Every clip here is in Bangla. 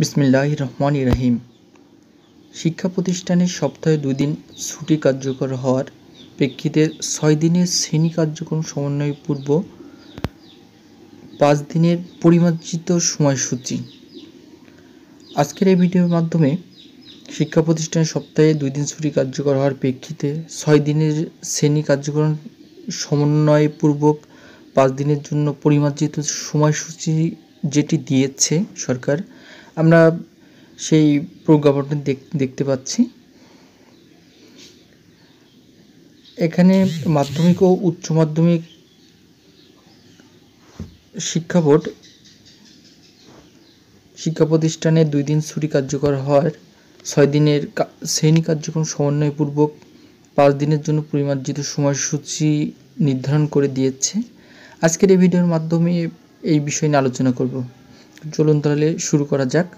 বিসমিল্লাহ রহমান ইরাহিম শিক্ষা প্রতিষ্ঠানে সপ্তাহে দুই দিন ছুটি কার্যকর হওয়ার প্রেক্ষিতে ছয় দিনের শ্রেণী কার্যক্রম সমন্বয় পূর্ব পাঁচ দিনের পরিমার্জিত সময়সূচি আজকের এই ভিডিওর মাধ্যমে শিক্ষা প্রতিষ্ঠানে সপ্তাহে দুই দিন ছুটি কার্যকর হওয়ার প্রেক্ষিতে ছয় দিনের শ্রেণী কার্যক্রম পূর্বক পাঁচ দিনের জন্য পরিমার্জিত সময়সূচি যেটি দিয়েছে সরকার আমরা সেই প্রজ্ঞাপনটি দেখতে পাচ্ছি এখানে মাধ্যমিক ও উচ্চ মাধ্যমিক শিক্ষা বোর্ড শিক্ষা প্রতিষ্ঠানে দুই দিন ছুটি কার্যকর হওয়ার ছয় দিনের শ্রেণী কার্যক্রম সমন্বয়পূর্বক পাঁচ দিনের জন্য পরিমার্জিত সময়সূচি নির্ধারণ করে দিয়েছে আজকের এই ভিডিওর মাধ্যমে এই বিষয় নিয়ে আলোচনা করব চলুন তাহলে শুরু করা যাক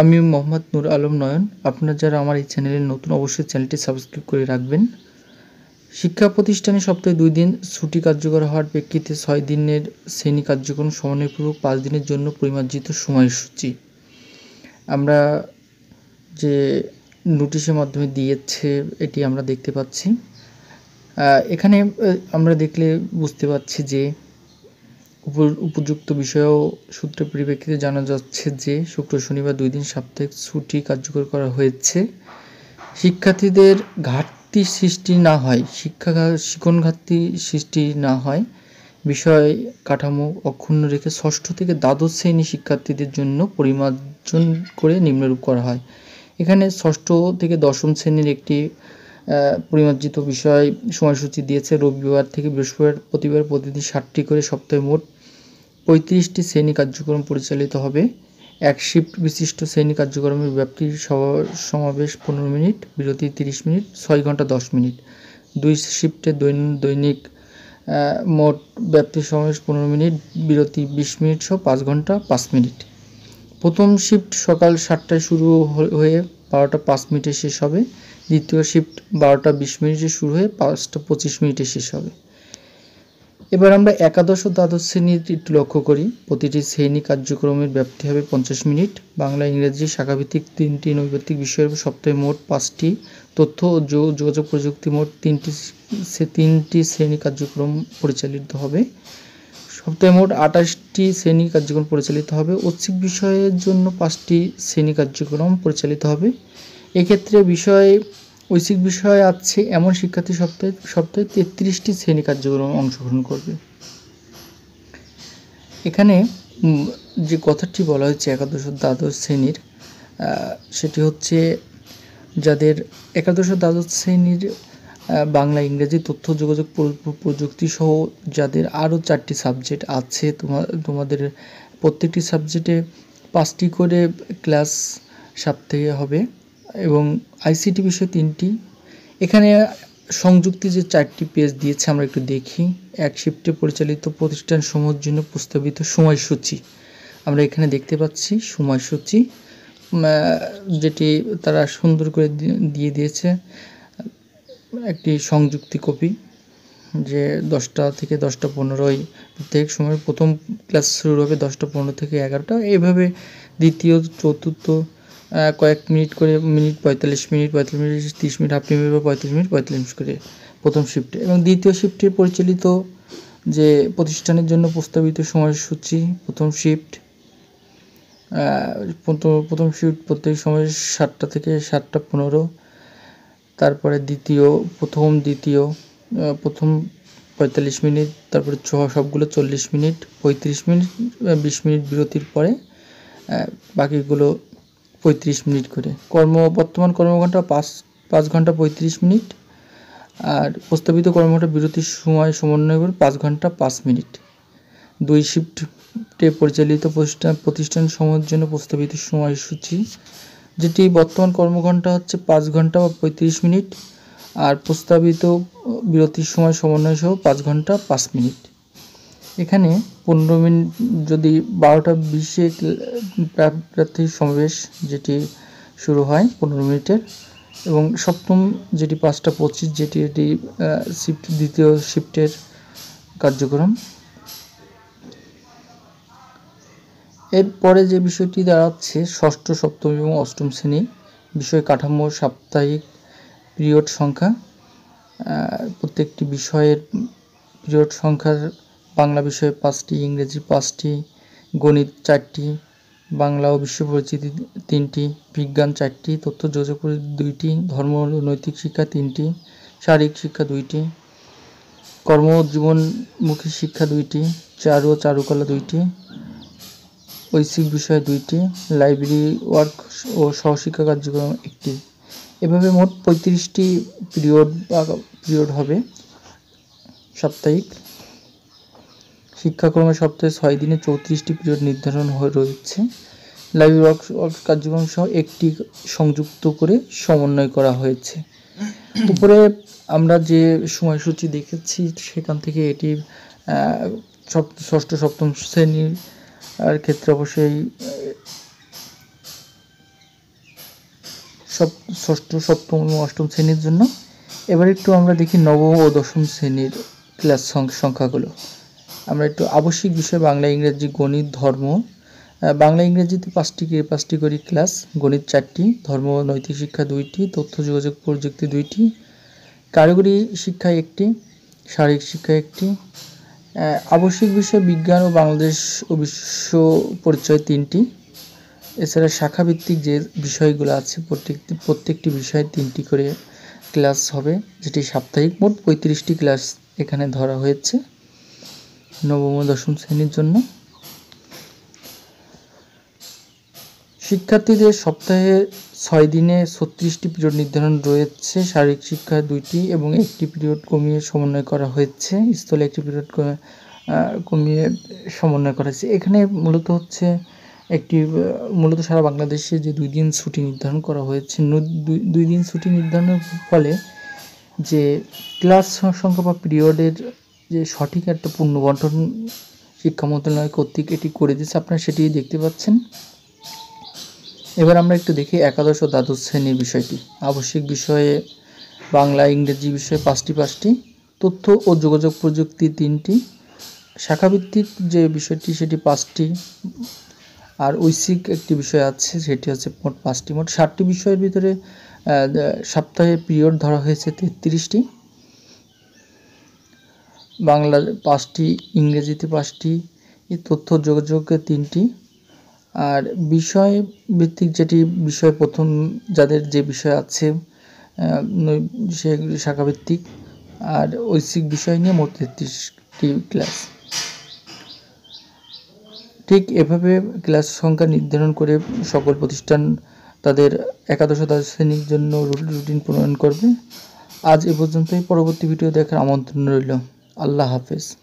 আমি মোহাম্মদ নূর আলম নয়ন আপনারা যারা আমার এই চ্যানেলে নতুন অবশ্যই চ্যানেলটি সাবস্ক্রাইব করে রাখবেন শিক্ষা প্রতিষ্ঠানে সপ্তাহে দুই দিন ছুটি কার্যকর হওয়ার প্রেক্ষিতে ছয় দিনের শ্রেণী কার্যক্রম সমন্বয়পূর্বক পাঁচ দিনের জন্য পরিমার্জিত সময়সূচি আমরা যে নোটিশের মাধ্যমে দিয়েছে এটি আমরা দেখতে পাচ্ছি এখানে আমরা দেখলে বুঝতে পারছি যে উপযুক্ত বিষয় সূত্রের পরিপ্রেক্ষিতে জানা যাচ্ছে যে শুক্র শনিবার দুই দিন সাপ্তাহিক ছুটি কার্যকর করা হয়েছে শিক্ষার্থীদের ঘাটতি সৃষ্টি না হয় শিক্ষা শিকন ঘাটতি সৃষ্টি না হয় বিষয় কাঠামো অক্ষুণ্ণ রেখে ষষ্ঠ থেকে দ্বাদশ শ্রেণী শিক্ষার্থীদের জন্য পরিমার্জন করে নিম্নরূপ করা হয় এখানে ষষ্ঠ থেকে দশম শ্রেণীর একটি পরিমার্জিত বিষয় সময়সূচি দিয়েছে রবিবার থেকে বৃহস্পতিবার প্রতিবার প্রতিদিন ষাটটি করে সপ্তাহে মোট পঁয়ত্রিশটি শ্রেণী কার্যক্রম পরিচালিত হবে এক শিফট বিশিষ্ট শ্রেণী কার্যক্রমের ব্যাপ্তি সমাবেশ পনেরো মিনিট বিরতি তিরিশ মিনিট ছয় ঘন্টা দশ মিনিট দুই শিফটে দৈনিক মোট ব্যাপ্তি সমাবেশ পনেরো মিনিট বিরতি বিশ মিনিট সহ পাঁচ ঘন্টা পাঁচ মিনিট প্রথম শিফট সকাল সাতটায় শুরু হয়ে বারোটা পাঁচ মিনিটে শেষ হবে দ্বিতীয় শিফট বারোটা বিশ মিনিটে শুরু হয়ে পাঁচটা পঁচিশ মিনিটে শেষ হবে এবার আমরা একাদশ ও দ্বাদশ শ্রেণীর একটু লক্ষ্য করি প্রতিটি শ্রেণী কার্যক্রমের ব্যাপ্তি হবে পঞ্চাশ মিনিট বাংলা ইংরেজি শাখাভিত্তিক তিনটি নৈভিত্তিক বিষয়ের সপ্তাহে মোট পাঁচটি তথ্য ও যোগাযোগ প্রযুক্তি মোট তিনটি তিনটি শ্রেণী কার্যক্রম পরিচালিত হবে সপ্তাহে মোট আঠাশটি শ্রেণী কার্যক্রম পরিচালিত হবে ঐচ্ছিক বিষয়ের জন্য পাঁচটি শ্রেণী কার্যক্রম পরিচালিত হবে এক্ষেত্রে বিষয় ঐচ্ছিক বিষয়ে আছে এমন শিক্ষার্থী সপ্তাহে সপ্তাহে তেত্রিশটি শ্রেণী কার্যক্রমে অংশগ্রহণ করবে এখানে যে কথাটি বলা হয়েছে একাদশ দ্বাদশ শ্রেণীর সেটি হচ্ছে যাদের একাদশ দ্বাদশ শ্রেণীর বাংলা ইংরেজি তথ্য যোগাযোগ প্রযুক্তি সহ যাদের আরও চারটি সাবজেক্ট আছে তোমাদের প্রত্যেকটি সাবজেক্টে পাঁচটি করে ক্লাস সাপ্তাহে হবে এবং আইসিটি বিষয়ে তিনটি এখানে সংযুক্তি যে চারটি পেজ দিয়েছে আমরা একটু দেখি এক শিফটে পরিচালিত প্রতিষ্ঠান সমূহের জন্য প্রস্তাবিত সময়সূচি আমরা এখানে দেখতে পাচ্ছি সময়সূচি যেটি তারা সুন্দর করে দিয়ে দিয়েছে একটি সংযুক্তি কপি যে দশটা থেকে দশটা পনেরোই প্রত্যেক সময় প্রথম ক্লাস শুরু হবে দশটা পনেরো থেকে এগারোটা এইভাবে দ্বিতীয় চতুর্থ কয়েক মিনিট করে মিনিট পঁয়তাল্লিশ মিনিট পঁয়তাল্লিশ মিনিট তিরিশ মিনিট হাফ মিনিট বা পঁয়তাল্লিশ মিনিট পঁয়তাল্লিশ মিনিট করে প্রথম শিফটে এবং দ্বিতীয় শিফটে পরিচালিত যে প্রতিষ্ঠানের জন্য প্রস্তাবিত সময়সূচি প্রথম শিফট প্রথম শিফট প্রত্যেক সময় সাতটা থেকে সাতটা পনেরো তারপরে দ্বিতীয় প্রথম দ্বিতীয় প্রথম পঁয়তাল্লিশ মিনিট তারপরে ছ সবগুলো চল্লিশ মিনিট পঁয়ত্রিশ মিনিট বিশ মিনিট বিরতির পরে বাকিগুলো পঁয়ত্রিশ মিনিট করে কর্ম বর্তমান কর্মঘণ্টা পাঁচ পাঁচ ঘন্টা পঁয়ত্রিশ মিনিট আর প্রস্তাবিত কর্মঘণ্টা বিরতির সময় সমন্বয় করে পাঁচ ঘন্টা পাঁচ মিনিট দুই শিফটে পরিচালিত প্রতিষ্ঠান প্রতিষ্ঠান সময়ের জন্য প্রস্তাবিত সময়সূচি যেটি বর্তমান কর্মঘণ্টা হচ্ছে পাঁচ ঘন্টা বা পঁয়ত্রিশ মিনিট আর প্রস্তাবিত বিরতির সময় সমন্বয় সহ পাঁচ ঘন্টা পাঁচ মিনিট এখানে পনেরো মিনিট যদি বারোটা বিশে প্রার্থী সমাবেশ যেটি শুরু হয় পনেরো মিনিটের এবং সপ্তম যেটি পাঁচটা পঁচিশ যেটি এটি শিফট দ্বিতীয় শিফটের কার্যক্রম এরপরে যে বিষয়টি দাঁড়াচ্ছে ষষ্ঠ সপ্তম এবং অষ্টম শ্রেণী বিষয় কাঠামো সাপ্তাহিক পিরিয়ড সংখ্যা প্রত্যেকটি বিষয়ের পিরিয়ড সংখ্যার বাংলা বিষয়ে পাঁচটি ইংরেজি পাঁচটি গণিত চারটি বাংলা ও বিশ্ব পরিচিতি তিনটি বিজ্ঞান চারটি তথ্য যোগাযোগ দুইটি ধর্ম নৈতিক শিক্ষা তিনটি শারীরিক শিক্ষা দুইটি কর্ম জীবনমুখী শিক্ষা দুইটি চারু ও চারুকলা দুইটি ঐচ্ছিক বিষয় দুইটি লাইব্রেরি ওয়ার্ক ও সহশিক্ষা কার্যক্রম একটি এভাবে মোট পঁয়ত্রিশটি পিরিয়ড বা পিরিয়ড হবে সাপ্তাহিক শিক্ষাক্রমে সপ্তাহে ছয় দিনে চৌত্রিশটি পিরিয়ড নির্ধারণ হয়ে রয়েছে লাইব্রেরি ওয়ার্ক কার্যক্রম সহ একটি সংযুক্ত করে সমন্বয় করা হয়েছে উপরে আমরা যে সময়সূচি দেখেছি সেখান থেকে এটি ষষ্ঠ সপ্তম শ্রেণীর ক্ষেত্রে অবশ্যই সপ ষষ্ঠ সপ্তম এবং অষ্টম শ্রেণীর জন্য এবার একটু আমরা দেখি নবম ও দশম শ্রেণীর ক্লাস সংখ্যাগুলো আমরা একটু আবশ্যিক বিষয় বাংলা ইংরেজি গণিত ধর্ম বাংলা ইংরেজিতে পাঁচটি পাঁচটি করে ক্লাস গণিত চারটি ধর্ম নৈতিক শিক্ষা দুইটি তথ্য যোগাযোগ প্রযুক্তি দুইটি কারিগরি শিক্ষা একটি শারীরিক শিক্ষা একটি আবশ্যিক বিষয় বিজ্ঞান ও বাংলাদেশ ও বিশ্ব পরিচয় তিনটি এছাড়া শাখাভিত্তিক যে বিষয়গুলো আছে প্রত্যেকটি প্রত্যেকটি বিষয়ে তিনটি করে ক্লাস হবে যেটি সাপ্তাহিক মোট পঁয়ত্রিশটি ক্লাস এখানে ধরা হয়েছে নবম ও দশম শ্রেণীর জন্য শিক্ষার্থীদের সপ্তাহে ছয় দিনে ছত্রিশটি পিরিয়ড নির্ধারণ রয়েছে শারীরিক শিক্ষা দুইটি এবং একটি পিরিয়ড কমিয়ে সমন্বয় করা হয়েছে স্থলে একটি পিরিয়ড কমিয়ে সমন্বয় করা হয়েছে এখানে মূলত হচ্ছে একটি মূলত সারা বাংলাদেশে যে দুই দিন ছুটি নির্ধারণ করা হয়েছে দুই দিন ছুটি নির্ধারণের ফলে যে ক্লাস সংখ্যা বা পিরিয়ডের যে সঠিক একটা পূর্ণ বন্টন শিক্ষা মন্ত্রণালয় কর্তৃক এটি করে দিয়েছে আপনারা সেটি দেখতে পাচ্ছেন এবার আমরা একটু দেখি একাদশ ও দ্বাদশ শ্রেণীর বিষয়টি আবশ্যিক বিষয়ে বাংলা ইংরেজি বিষয়ে পাঁচটি পাঁচটি তথ্য ও যোগাযোগ প্রযুক্তি তিনটি শাখাভিত্তিক যে বিষয়টি সেটি পাঁচটি আর ঐশ্বিক একটি বিষয় আছে সেটি হচ্ছে মোট পাঁচটি মোট ষাটটি বিষয়ের ভিতরে সপ্তাহে পিরিয়ড ধরা হয়েছে তেত্রিশটি বাংলা পাঁচটি ইংরেজিতে পাঁচটি তথ্য যোগাযোগের তিনটি আর বিষয় ভিত্তিক যেটি বিষয় প্রথম যাদের যে বিষয় আছে সে শাখাভিত্তিক আর ঐচ্ছিক বিষয় নিয়ে মোট তেত্রিশটি ক্লাস ঠিক এভাবে ক্লাস সংখ্যা নির্ধারণ করে সকল প্রতিষ্ঠান তাদের একাদশ দ্বাদশ শ্রেণীর জন্য রুটিন প্রণয়ন করবে আজ এ পর্যন্তই পরবর্তী ভিডিও দেখার আমন্ত্রণ রইল अल्लाह हाफिज़